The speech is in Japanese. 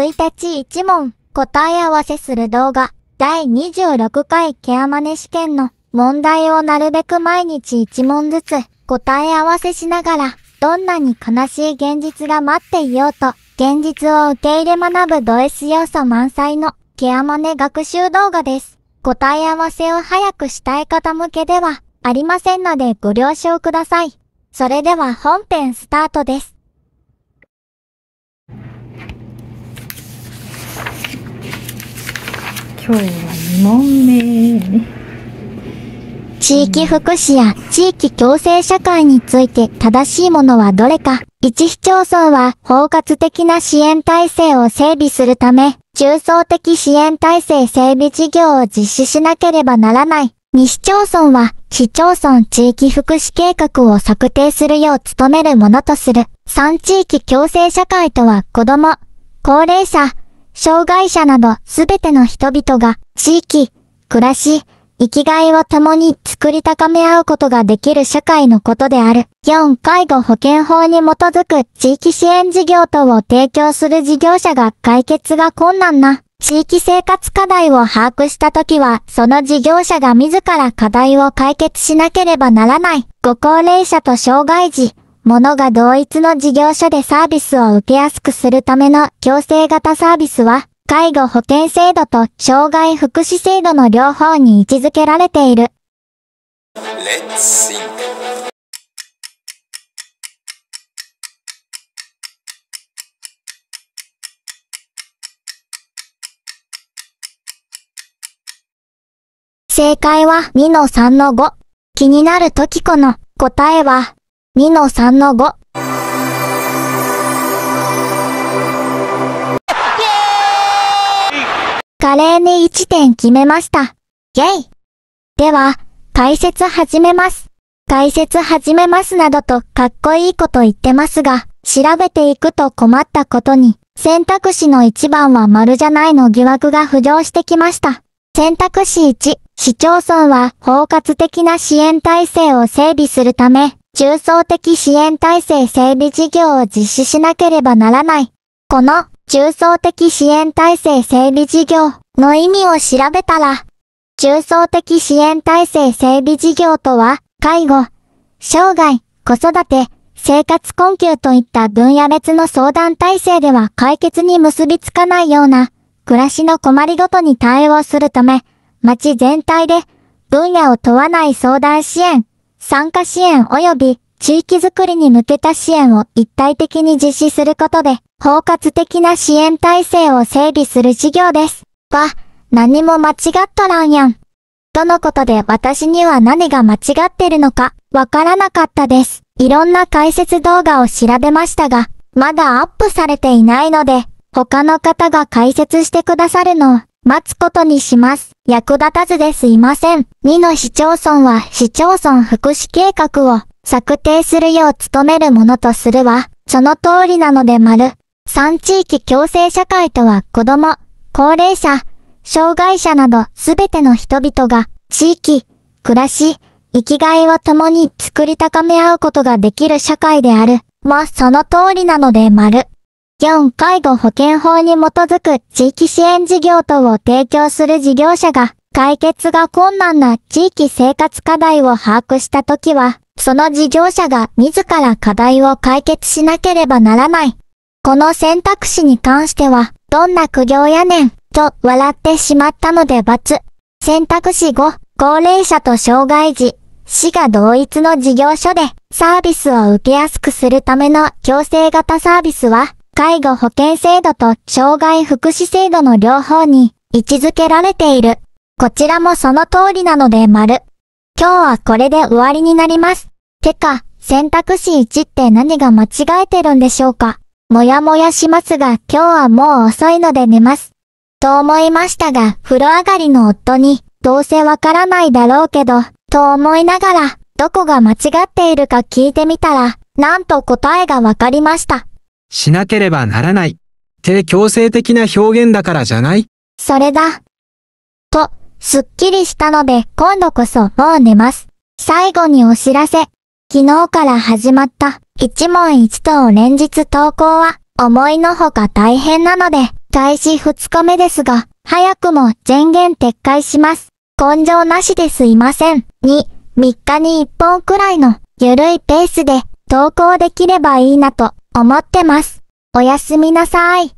1日1問答え合わせする動画第26回ケアマネ試験の問題をなるべく毎日1問ずつ答え合わせしながらどんなに悲しい現実が待っていようと現実を受け入れ学ぶド S 要素満載のケアマネ学習動画です。答え合わせを早くしたい方向けではありませんのでご了承ください。それでは本編スタートです。今日は2問目ね。地域福祉や地域共生社会について正しいものはどれか。一市町村は包括的な支援体制を整備するため、中層的支援体制整備事業を実施しなければならない。二市町村は市町村地域福祉計画を策定するよう努めるものとする。三地域共生社会とは子供、高齢者、障害者などすべての人々が地域、暮らし、生きがいを共に作り高め合うことができる社会のことである。4、介護保険法に基づく地域支援事業等を提供する事業者が解決が困難な地域生活課題を把握したときは、その事業者が自ら課題を解決しなければならない。ご高齢者と障害児、物が同一の事業所でサービスを受けやすくするための強制型サービスは、介護保険制度と障害福祉制度の両方に位置づけられている。正解は2の3の5。気になる時この答えは2の3の5。華麗に1点決めました。ゲイでは、解説始めます。解説始めますなどとかっこいいこと言ってますが、調べていくと困ったことに、選択肢の1番は丸じゃないの疑惑が浮上してきました。選択肢1、市町村は包括的な支援体制を整備するため、重層的支援体制整備事業を実施しなければならない。この重層的支援体制整備事業の意味を調べたら、重層的支援体制整備事業とは、介護、障害、子育て、生活困窮といった分野別の相談体制では解決に結びつかないような、暮らしの困りごとに対応するため、町全体で分野を問わない相談支援、参加支援及び地域づくりに向けた支援を一体的に実施することで、包括的な支援体制を整備する事業です。が、何も間違っとらんやん。とのことで私には何が間違ってるのか、わからなかったです。いろんな解説動画を調べましたが、まだアップされていないので、他の方が解説してくださるのを待つことにします。役立たずですいません。2の市町村は市町村福祉計画を策定するよう努めるものとするわ。その通りなので丸。3地域共生社会とは子供、高齢者、障害者などすべての人々が地域、暮らし、生きがいを共に作り高め合うことができる社会である。もその通りなので丸。4介護保険法に基づく地域支援事業等を提供する事業者が解決が困難な地域生活課題を把握したときは、その事業者が自ら課題を解決しなければならない。この選択肢に関しては、どんな苦行やねん、と笑ってしまったので罰。選択肢5、高齢者と障害児、市が同一の事業所でサービスを受けやすくするための強制型サービスは、介護保険制度と障害福祉制度の両方に位置づけられている。こちらもその通りなので丸。今日はこれで終わりになります。てか、選択肢1って何が間違えてるんでしょうかもやもやしますが今日はもう遅いので寝ます。と思いましたが、風呂上がりの夫に、どうせわからないだろうけど、と思いながら、どこが間違っているか聞いてみたら、なんと答えがわかりました。しなければならないって強制的な表現だからじゃないそれだ。と、すっきりしたので今度こそもう寝ます。最後にお知らせ。昨日から始まった一問一答連日投稿は思いのほか大変なので、開始2日目ですが、早くも全言撤回します。根性なしですいません。2、3日に1本くらいのゆるいペースで投稿できればいいなと思ってます。おやすみなさい。